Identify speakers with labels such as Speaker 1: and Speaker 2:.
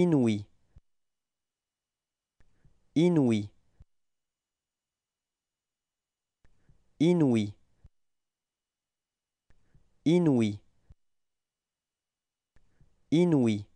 Speaker 1: inouï inouï inouï inouï inouï